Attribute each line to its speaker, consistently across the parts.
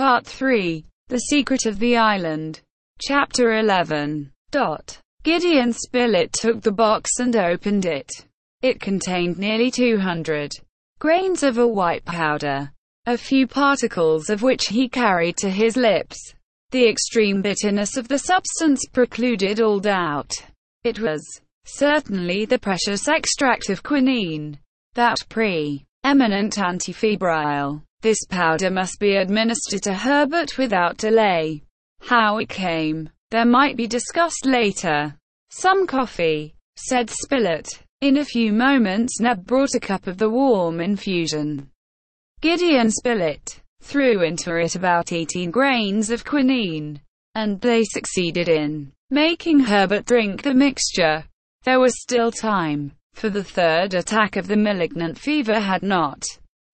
Speaker 1: Part 3. The Secret of the Island. Chapter 11. Dot. Gideon Spilett took the box and opened it. It contained nearly 200 grains of a white powder, a few particles of which he carried to his lips. The extreme bitterness of the substance precluded all doubt. It was certainly the precious extract of quinine, that pre-eminent antifebrile this powder must be administered to Herbert without delay. How it came, there might be discussed later. Some coffee, said Spilett. In a few moments Neb brought a cup of the warm infusion. Gideon Spilett threw into it about 18 grains of quinine, and they succeeded in making Herbert drink the mixture. There was still time, for the third attack of the malignant fever had not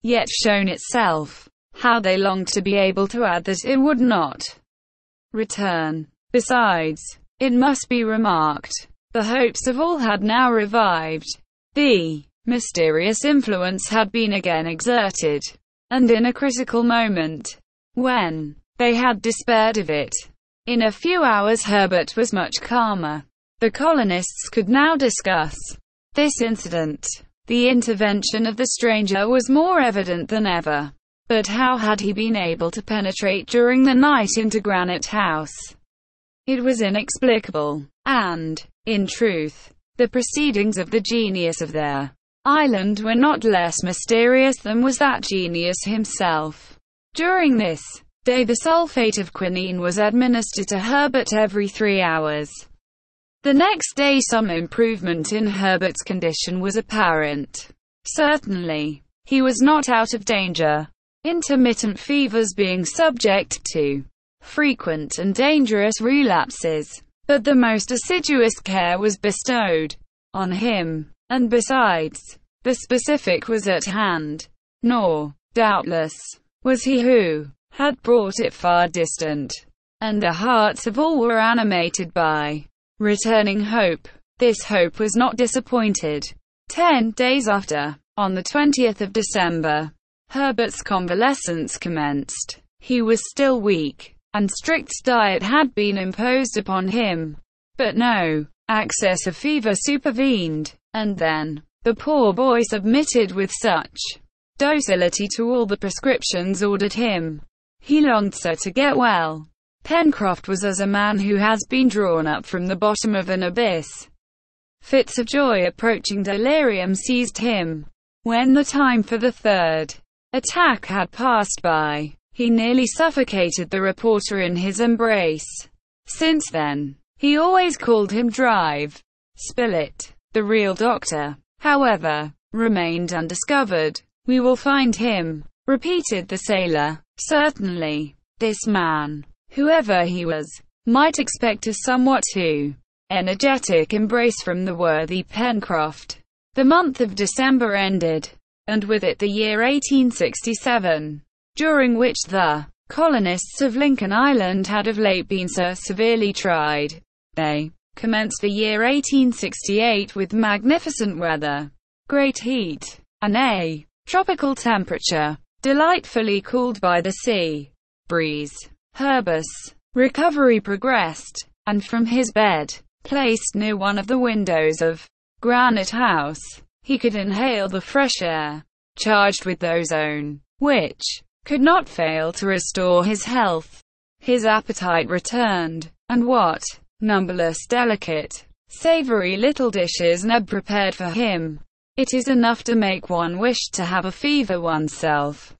Speaker 1: yet shown itself. How they longed to be able to add that it would not return. Besides, it must be remarked, the hopes of all had now revived. The mysterious influence had been again exerted, and in a critical moment, when they had despaired of it. In a few hours Herbert was much calmer. The colonists could now discuss this incident. The intervention of the stranger was more evident than ever. But how had he been able to penetrate during the night into Granite House? It was inexplicable. And, in truth, the proceedings of the genius of their island were not less mysterious than was that genius himself. During this day the sulfate of quinine was administered to Herbert every three hours. The next day some improvement in Herbert's condition was apparent. Certainly, he was not out of danger. Intermittent fevers being subject to frequent and dangerous relapses, but the most assiduous care was bestowed on him, and besides, the specific was at hand, nor, doubtless, was he who had brought it far distant, and the hearts of all were animated by returning hope. This hope was not disappointed. Ten days after, on the 20th of December, Herbert's convalescence commenced. He was still weak, and strict diet had been imposed upon him. But no, access of fever supervened, and then, the poor boy submitted with such docility to all the prescriptions ordered him. He longed so to get well, Pencroft was as a man who has been drawn up from the bottom of an abyss. Fits of joy approaching delirium seized him. When the time for the third attack had passed by, he nearly suffocated the reporter in his embrace. Since then, he always called him Drive. Spilett, the real doctor, however, remained undiscovered. We will find him, repeated the sailor. Certainly, this man whoever he was, might expect a somewhat too energetic embrace from the worthy Pencroft. The month of December ended, and with it the year 1867, during which the colonists of Lincoln Island had of late been so severely tried. They commenced the year 1868 with magnificent weather, great heat, and a tropical temperature, delightfully cooled by the sea breeze. Herbus. Recovery progressed, and from his bed, placed near one of the windows of Granite House, he could inhale the fresh air, charged with ozone, which could not fail to restore his health. His appetite returned, and what numberless delicate, savory little dishes Neb prepared for him. It is enough to make one wish to have a fever oneself,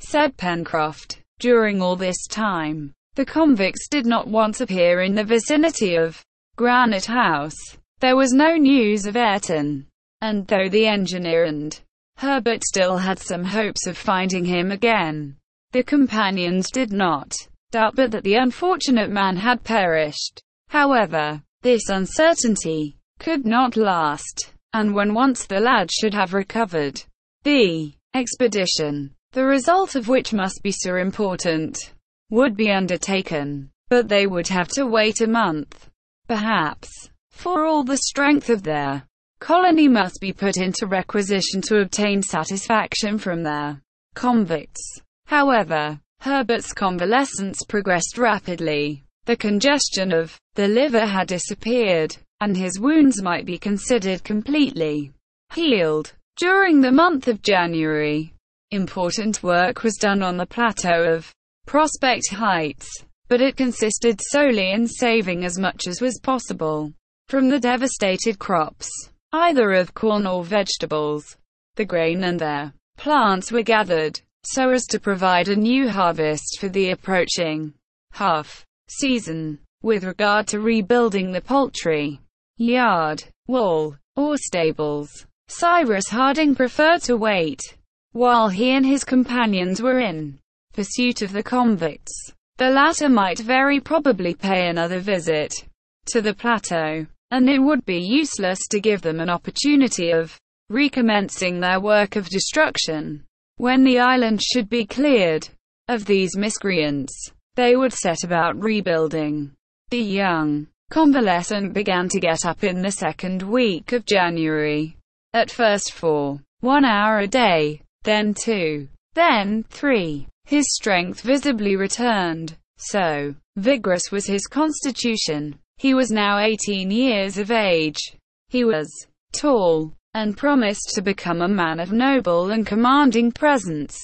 Speaker 1: said Pencroft. During all this time, the convicts did not once appear in the vicinity of Granite House. There was no news of Ayrton, and though the engineer and Herbert still had some hopes of finding him again, the companions did not doubt but that the unfortunate man had perished. However, this uncertainty could not last, and when once the lad should have recovered, the expedition the result of which must be so important, would be undertaken. But they would have to wait a month, perhaps, for all the strength of their colony must be put into requisition to obtain satisfaction from their convicts. However, Herbert's convalescence progressed rapidly. The congestion of the liver had disappeared, and his wounds might be considered completely healed. During the month of January, Important work was done on the plateau of Prospect Heights, but it consisted solely in saving as much as was possible from the devastated crops, either of corn or vegetables. The grain and their plants were gathered so as to provide a new harvest for the approaching half season. With regard to rebuilding the poultry yard, wall, or stables, Cyrus Harding preferred to wait while he and his companions were in pursuit of the convicts. The latter might very probably pay another visit to the plateau, and it would be useless to give them an opportunity of recommencing their work of destruction. When the island should be cleared of these miscreants, they would set about rebuilding. The young convalescent began to get up in the second week of January. At first for one hour a day, then two, then three. His strength visibly returned. So vigorous was his constitution. He was now 18 years of age. He was tall and promised to become a man of noble and commanding presence.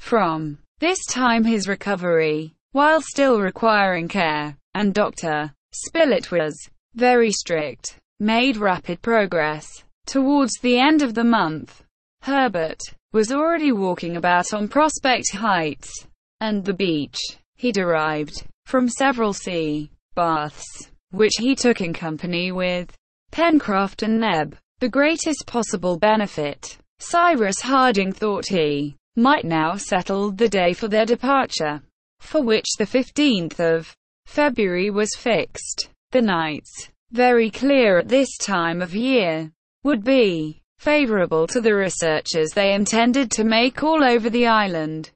Speaker 1: From this time his recovery, while still requiring care, and Dr. Spilett was very strict, made rapid progress. Towards the end of the month, Herbert was already walking about on Prospect Heights and the beach. He derived from several sea baths, which he took in company with Pencroft and Neb, the greatest possible benefit. Cyrus Harding thought he might now settle the day for their departure, for which the 15th of February was fixed. The nights, very clear at this time of year, would be favorable to the researchers they intended to make all over the island.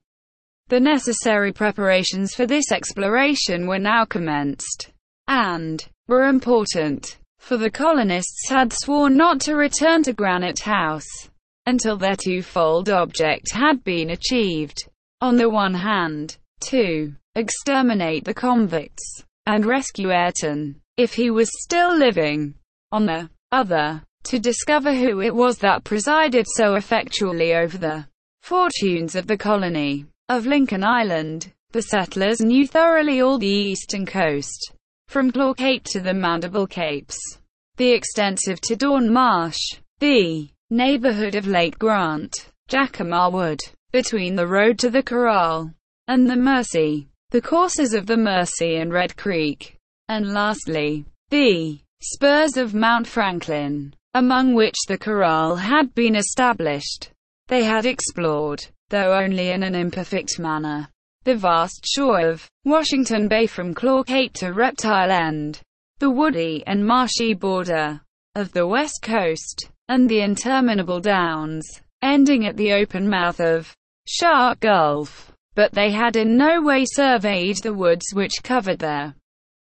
Speaker 1: The necessary preparations for this exploration were now commenced, and were important, for the colonists had sworn not to return to Granite House until their twofold object had been achieved. On the one hand, to exterminate the convicts and rescue Ayrton, if he was still living. On the other, to discover who it was that presided so effectually over the fortunes of the colony of Lincoln Island. The settlers knew thoroughly all the eastern coast, from Claw Cape to the Mandible Capes, the extensive Tadorn Marsh, the neighborhood of Lake Grant, Jacamar Wood, between the road to the Corral and the Mercy, the courses of the Mercy and Red Creek, and lastly, the spurs of Mount Franklin among which the chorale had been established. They had explored, though only in an imperfect manner, the vast shore of Washington Bay from Claw Cape to Reptile End, the woody and marshy border of the west coast, and the interminable downs, ending at the open mouth of Shark Gulf. But they had in no way surveyed the woods which covered their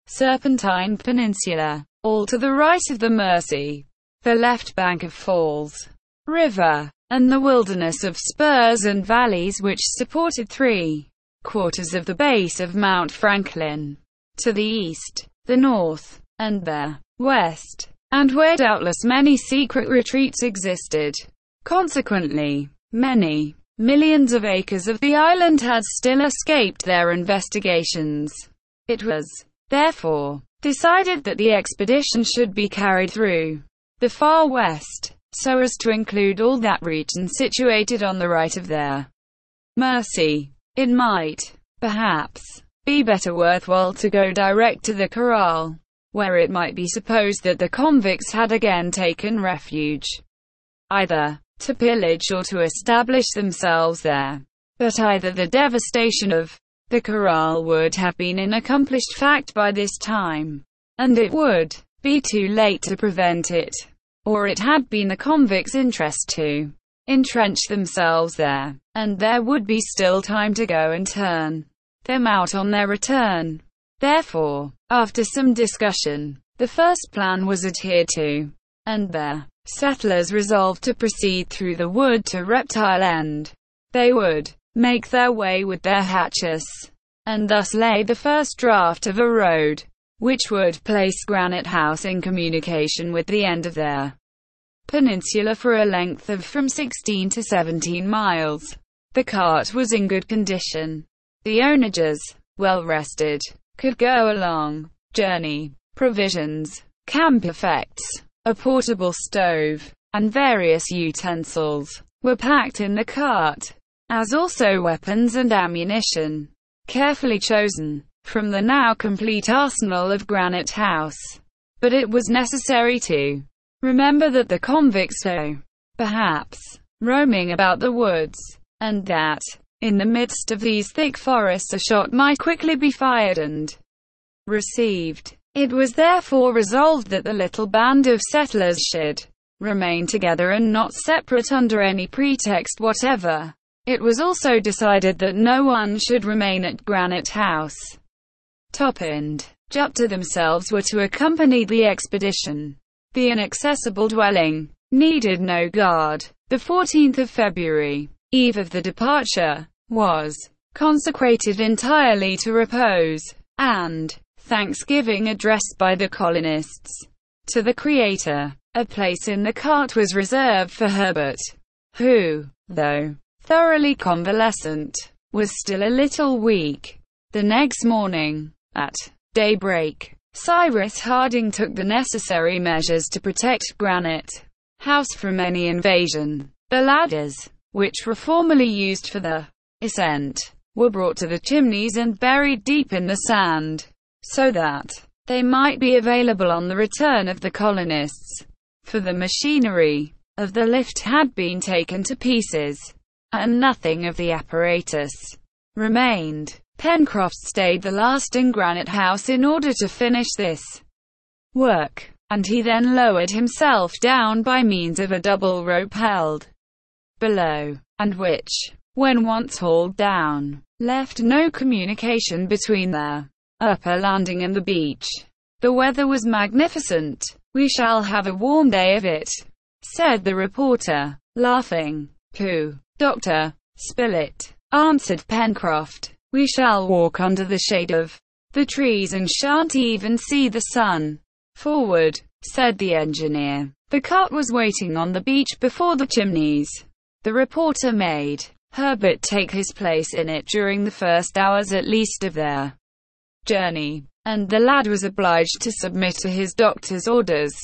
Speaker 1: serpentine peninsula, all to the right of the Mersey the left bank of Falls River, and the wilderness of spurs and valleys which supported three quarters of the base of Mount Franklin. To the east, the north, and the west, and where doubtless many secret retreats existed. Consequently, many millions of acres of the island had still escaped their investigations. It was, therefore, decided that the expedition should be carried through the far west, so as to include all that region situated on the right of their mercy. It might, perhaps, be better worthwhile to go direct to the corral, where it might be supposed that the convicts had again taken refuge, either to pillage or to establish themselves there. But either the devastation of the corral would have been an accomplished fact by this time, and it would be too late to prevent it. Or it had been the convicts' interest to entrench themselves there, and there would be still time to go and turn them out on their return. Therefore, after some discussion, the first plan was adhered to, and the settlers resolved to proceed through the wood to Reptile End. They would make their way with their hatchets, and thus lay the first draft of a road which would place Granite House in communication with the end of their peninsula for a length of from 16 to 17 miles. The cart was in good condition. The onagers, well rested, could go along journey, provisions, camp effects, a portable stove, and various utensils were packed in the cart, as also weapons and ammunition, carefully chosen from the now complete arsenal of Granite House. But it was necessary to remember that the convicts were, perhaps, roaming about the woods, and that, in the midst of these thick forests a shot might quickly be fired and received. It was therefore resolved that the little band of settlers should remain together and not separate under any pretext whatever. It was also decided that no one should remain at Granite House. Top and Jupta themselves were to accompany the expedition. The inaccessible dwelling needed no guard. The 14th of February, eve of the departure, was consecrated entirely to repose and thanksgiving addressed by the colonists to the Creator. A place in the cart was reserved for Herbert, who, though thoroughly convalescent, was still a little weak. The next morning, at daybreak, Cyrus Harding took the necessary measures to protect Granite House from any invasion. The ladders, which were formerly used for the ascent, were brought to the chimneys and buried deep in the sand, so that they might be available on the return of the colonists. For the machinery of the lift had been taken to pieces, and nothing of the apparatus remained. Pencroft stayed the last in Granite House in order to finish this work, and he then lowered himself down by means of a double rope held below, and which, when once hauled down, left no communication between the upper landing and the beach. The weather was magnificent. We shall have a warm day of it, said the reporter, laughing. Pooh, Dr. Spilett, answered Pencroft. We shall walk under the shade of the trees and shan't even see the sun. Forward, said the engineer. The cart was waiting on the beach before the chimneys. The reporter made Herbert take his place in it during the first hours at least of their journey, and the lad was obliged to submit to his doctor's orders.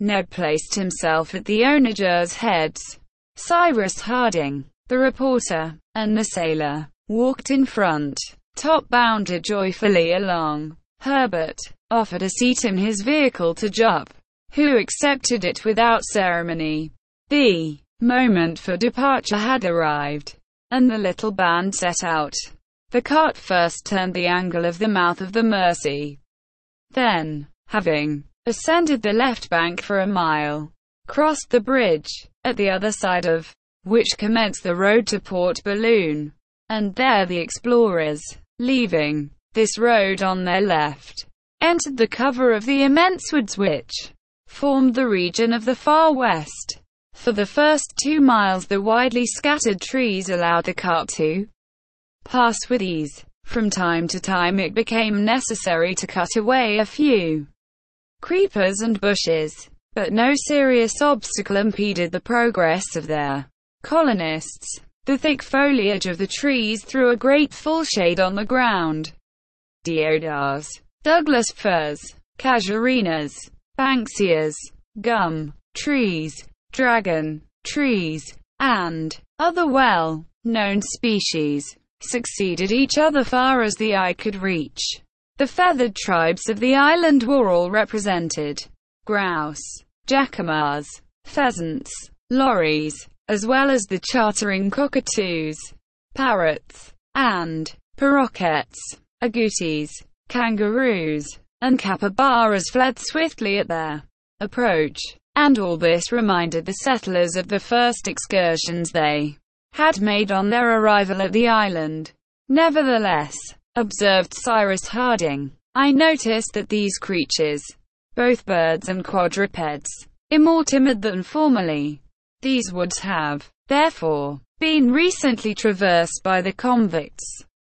Speaker 1: Ned placed himself at the onagers' heads. Cyrus Harding, the reporter, and the sailor walked in front, top bounded joyfully along. Herbert offered a seat in his vehicle to Jupp, who accepted it without ceremony. The moment for departure had arrived, and the little band set out. The cart first turned the angle of the mouth of the Mercy, Then, having ascended the left bank for a mile, crossed the bridge, at the other side of which commenced the road to Port Balloon and there the explorers, leaving this road on their left, entered the cover of the immense woods which formed the region of the far west. For the first two miles the widely scattered trees allowed the cart to pass with ease. From time to time it became necessary to cut away a few creepers and bushes, but no serious obstacle impeded the progress of their colonists. The thick foliage of the trees threw a great full shade on the ground. Deodars, Douglas firs, casuarinas, banksias, gum, trees, dragon, trees, and other well-known species succeeded each other far as the eye could reach. The feathered tribes of the island were all represented. Grouse, jacamars, pheasants, lories, as well as the chartering cockatoos, parrots, and paroquets, agoutis, kangaroos, and capybaras fled swiftly at their approach, and all this reminded the settlers of the first excursions they had made on their arrival at the island. Nevertheless, observed Cyrus Harding, I noticed that these creatures, both birds and quadrupeds, are more timid than formerly. These woods have, therefore, been recently traversed by the convicts,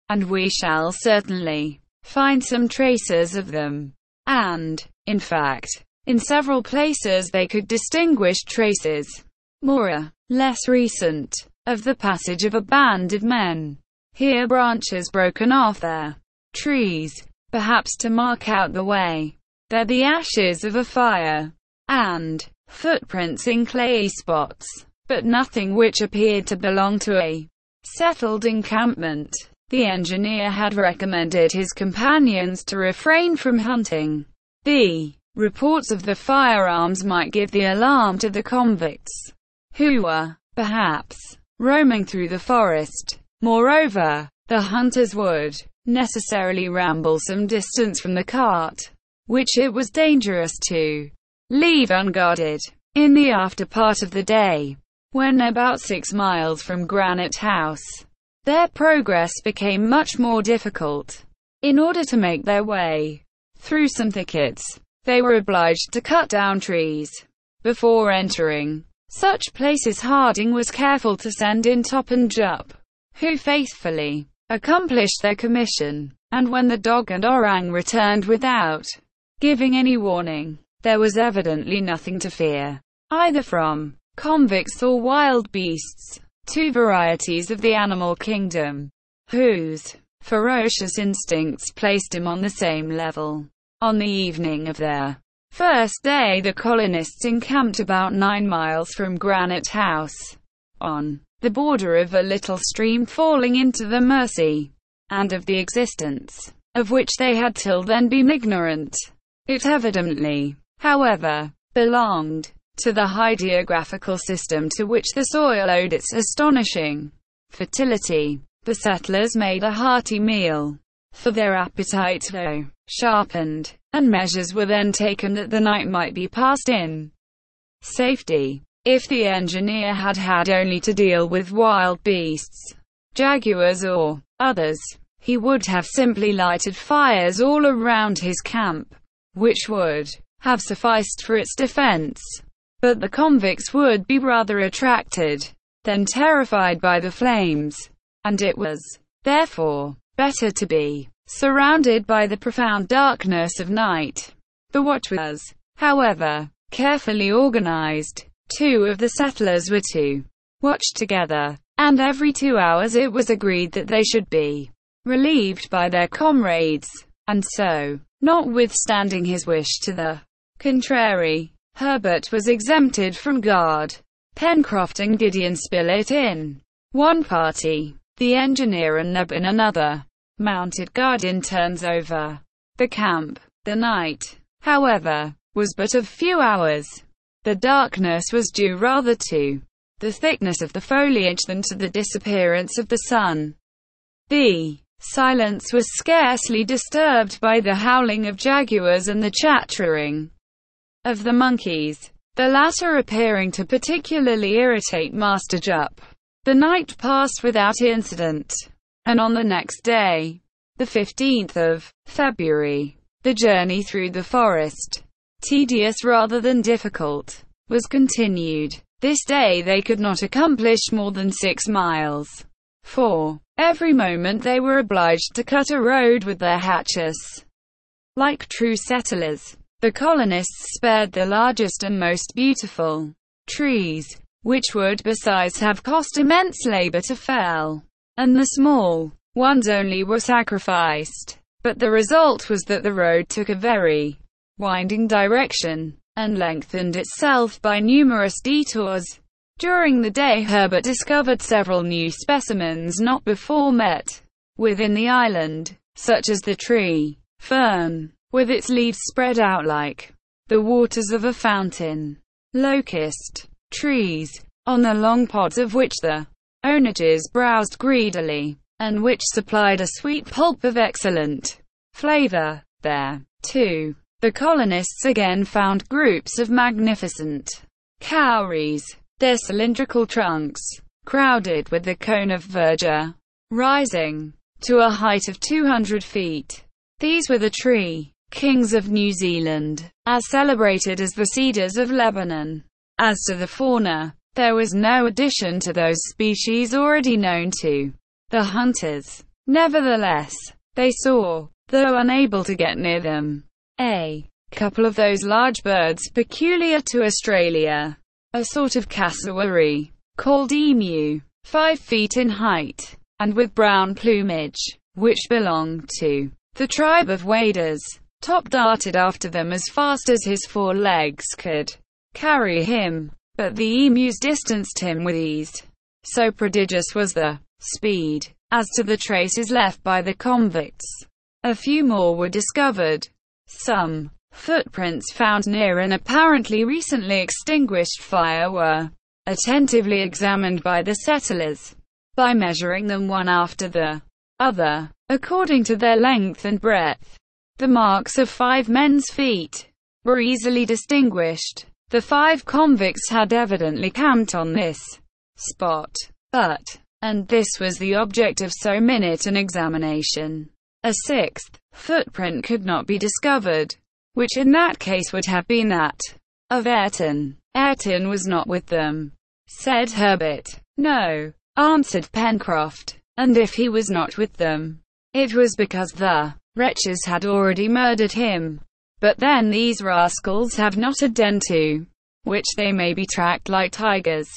Speaker 1: and we shall certainly find some traces of them. And, in fact, in several places they could distinguish traces, more or less recent, of the passage of a band of men. Here branches broken off their trees, perhaps to mark out the way. They're the ashes of a fire. And, footprints in clayey spots, but nothing which appeared to belong to a settled encampment. The engineer had recommended his companions to refrain from hunting. The reports of the firearms might give the alarm to the convicts, who were, perhaps, roaming through the forest. Moreover, the hunters would necessarily ramble some distance from the cart, which it was dangerous to leave unguarded. In the after part of the day, when about six miles from Granite House, their progress became much more difficult. In order to make their way through some thickets, they were obliged to cut down trees. Before entering such places Harding was careful to send in Top and Jup, who faithfully accomplished their commission, and when the dog and orang returned without giving any warning, there was evidently nothing to fear, either from convicts or wild beasts, two varieties of the animal kingdom, whose ferocious instincts placed him on the same level. On the evening of their first day the colonists encamped about nine miles from Granite House, on the border of a little stream falling into the Mercy, and of the existence of which they had till then been ignorant. It evidently however, belonged to the hydrographical system to which the soil owed its astonishing fertility. The settlers made a hearty meal, for their appetite though sharpened, and measures were then taken that the night might be passed in safety. If the engineer had had only to deal with wild beasts, jaguars or others, he would have simply lighted fires all around his camp, which would have sufficed for its defense. But the convicts would be rather attracted than terrified by the flames, and it was, therefore, better to be surrounded by the profound darkness of night. The watch was, however, carefully organized. Two of the settlers were to watch together, and every two hours it was agreed that they should be relieved by their comrades. And so, notwithstanding his wish to the contrary. Herbert was exempted from guard. Pencroft and Gideon Spilett in one party, the engineer and Neb in another. Mounted Guardian turns over the camp. The night, however, was but of few hours. The darkness was due rather to the thickness of the foliage than to the disappearance of the sun. The silence was scarcely disturbed by the howling of jaguars and the chattering of the monkeys, the latter appearing to particularly irritate Master Jup. The night passed without incident, and on the next day, the 15th of February, the journey through the forest, tedious rather than difficult, was continued. This day they could not accomplish more than six miles. 4. Every moment they were obliged to cut a road with their hatchets. Like true settlers, the colonists spared the largest and most beautiful trees, which would besides have cost immense labor to fell, and the small ones only were sacrificed. But the result was that the road took a very winding direction, and lengthened itself by numerous detours. During the day Herbert discovered several new specimens not before met within the island, such as the tree, fern, with its leaves spread out like the waters of a fountain. Locust trees, on the long pods of which the onages browsed greedily, and which supplied a sweet pulp of excellent flavor. There, too, the colonists again found groups of magnificent cowries, their cylindrical trunks, crowded with the cone of verdure, rising to a height of 200 feet. These were the tree Kings of New Zealand, as celebrated as the cedars of Lebanon. As to the fauna, there was no addition to those species already known to the hunters. Nevertheless, they saw, though unable to get near them, a couple of those large birds peculiar to Australia, a sort of cassowary, called emu, five feet in height, and with brown plumage, which belonged to the tribe of waders. Top darted after them as fast as his four legs could carry him, but the emus distanced him with ease. So prodigious was the speed. As to the traces left by the convicts, a few more were discovered. Some footprints found near an apparently recently extinguished fire were attentively examined by the settlers by measuring them one after the other, according to their length and breadth. The marks of five men's feet were easily distinguished. The five convicts had evidently camped on this spot. But, and this was the object of so minute an examination, a sixth footprint could not be discovered, which in that case would have been that of Ayrton. Ayrton was not with them, said Herbert. No, answered Pencroft, and if he was not with them, it was because the wretches had already murdered him. But then these rascals have not a den to which they may be tracked like tigers.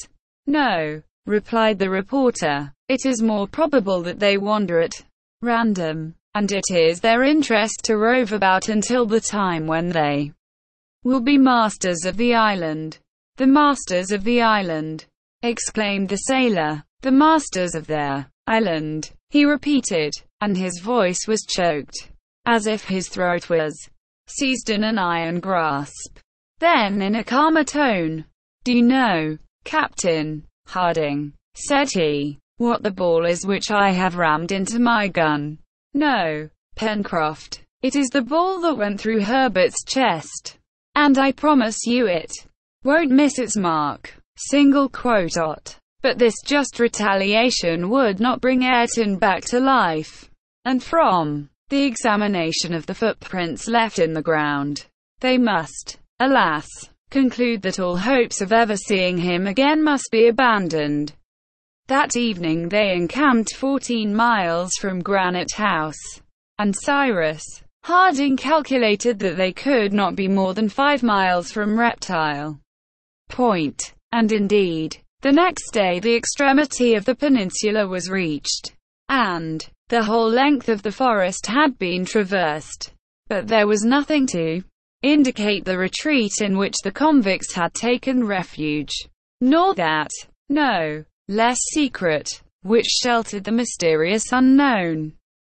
Speaker 1: No, replied the reporter. It is more probable that they wander at random, and it is their interest to rove about until the time when they will be masters of the island. The masters of the island, exclaimed the sailor. The masters of their island he repeated, and his voice was choked, as if his throat was seized in an iron grasp. Then in a calmer tone, do you know, Captain Harding, said he, what the ball is which I have rammed into my gun? No, Pencroft, it is the ball that went through Herbert's chest. And I promise you it won't miss its mark. Single quote. But this just retaliation would not bring Ayrton back to life. And from the examination of the footprints left in the ground, they must, alas, conclude that all hopes of ever seeing him again must be abandoned. That evening they encamped 14 miles from Granite House, and Cyrus Harding calculated that they could not be more than 5 miles from Reptile Point, and indeed, the next day the extremity of the peninsula was reached, and the whole length of the forest had been traversed. But there was nothing to indicate the retreat in which the convicts had taken refuge, nor that, no, less secret, which sheltered the mysterious unknown.